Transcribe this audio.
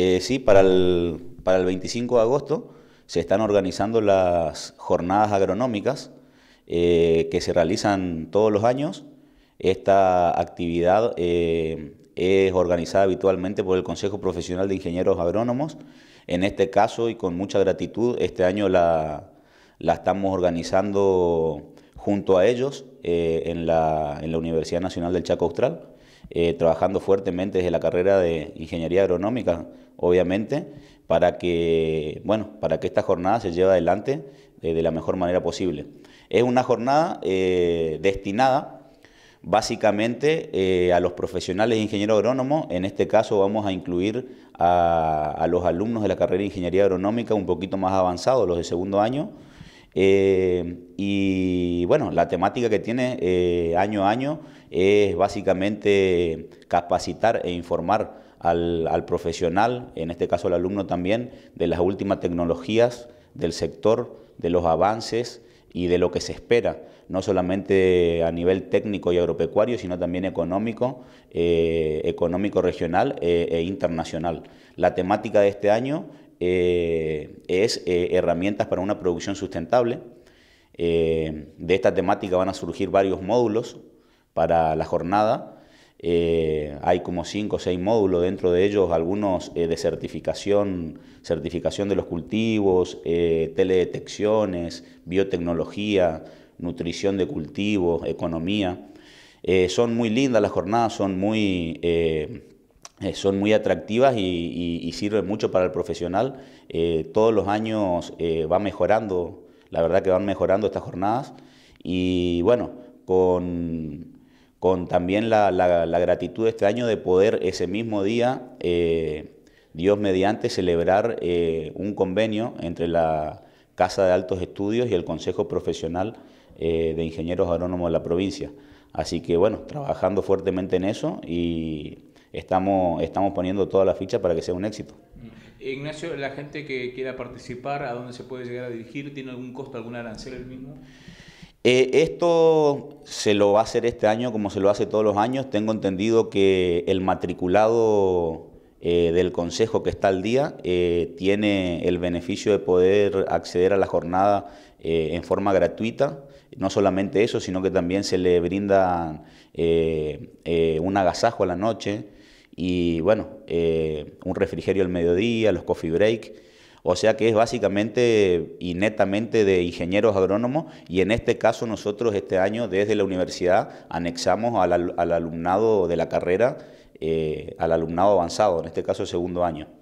Eh, sí, para el, 25 de agosto se están organizando las jornadas agronómicas eh, que se realizan todos los años. Esta actividad eh, es organizada habitualmente por el Consejo Profesional de Ingenieros Agrónomos. En este caso, y con mucha gratitud, este año la, estamos organizando junto a ellos en, la, Universidad Nacional del Chaco Austral. Eh, trabajando fuertemente desde la carrera de ingeniería agronómica, obviamente, para que, bueno, para que esta jornada se lleve adelante eh, de la mejor manera posible. Es una jornada eh, destinada básicamente a los profesionales de ingenieros agrónomos, en este caso vamos a incluir a, a los alumnos de la carrera de ingeniería agronómica un poquito más avanzados, los de segundo año, eh, y bueno, la temática que tiene eh, año a año es básicamente capacitar e informar al, profesional, en este caso al alumno también, de las últimas tecnologías del sector, de los avances y de lo que se espera, no solamente a nivel técnico y agropecuario, sino también económico, eh, económico regional e internacional. La temática de este año eh, es eh, herramientas para una producción sustentable. Eh, de esta temática van a surgir varios módulos para la jornada. hay como cinco o seis módulos, dentro de ellos algunos de certificación, certificación de los cultivos, teledetecciones, biotecnología, nutrición de cultivos, economía. son muy lindas las jornadas, son muy eh, son muy atractivas y, sirven mucho para el profesional. Eh, todos los años eh, va mejorando, la verdad que van mejorando estas jornadas y bueno, con, con también la, la, gratitud de este año de poder ese mismo día, eh, Dios mediante, celebrar un convenio entre la Casa de Altos Estudios y el Consejo Profesional de Ingenieros Agrónomos de la provincia. Así que bueno, trabajando fuertemente en eso y estamos, estamos poniendo toda la ficha para que sea un éxito. Mm. Ignacio, la gente que quiera participar, ¿a dónde se puede llegar a dirigir? ¿Tiene algún costo, algún arancel el mismo? Eh, esto se lo va a hacer este año como se lo hace todos los años. Tengo entendido que el matriculado eh, del Consejo que está al día eh, tiene el beneficio de poder acceder a la jornada en forma gratuita. No solamente eso, sino que también se le brinda un agasajo a la noche, y bueno, eh, un refrigerio al mediodía, los coffee break. O sea que es básicamente y netamente de ingenieros agrónomos y en este caso nosotros este año desde la universidad anexamos al, al alumnado de la carrera, eh, al alumnado avanzado, en este caso segundo año.